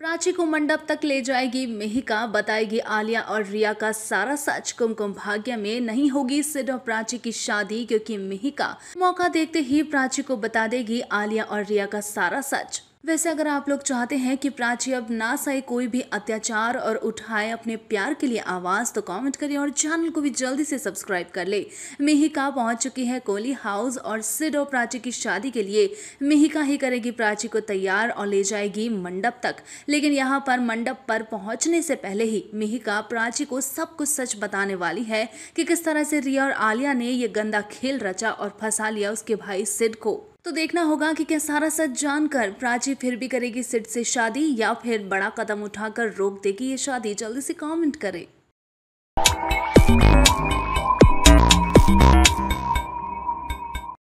प्राची को मंडप तक ले जाएगी मेहिका बताएगी आलिया और रिया का सारा सच कुमकुम भाग्य में नहीं होगी सिर्फ प्राची की शादी क्योंकि मेहिका मौका देखते ही प्राची को बता देगी आलिया और रिया का सारा सच वैसे अगर आप लोग चाहते हैं कि प्राची अब ना सही कोई भी अत्याचार और उठाए अपने प्यार के लिए आवाज़ तो कमेंट करें और चैनल को भी जल्दी से सब्सक्राइब कर ले मेहिका पहुंच चुकी है कोहली हाउस और सिड और प्राची की शादी के लिए मेहिका ही करेगी प्राची को तैयार और ले जाएगी मंडप तक लेकिन यहाँ पर मंडप पर पहुँचने से पहले ही मेहिका प्राची को सब कुछ सच बताने वाली है कि किस तरह से रिया और आलिया ने ये गंदा खेल रचा और फंसा लिया उसके भाई सिड को तो देखना होगा कि क्या सारा सच जानकर प्राची फिर भी करेगी सिट से शादी या फिर बड़ा कदम उठाकर रोक देगी ये शादी जल्दी से कमेंट करें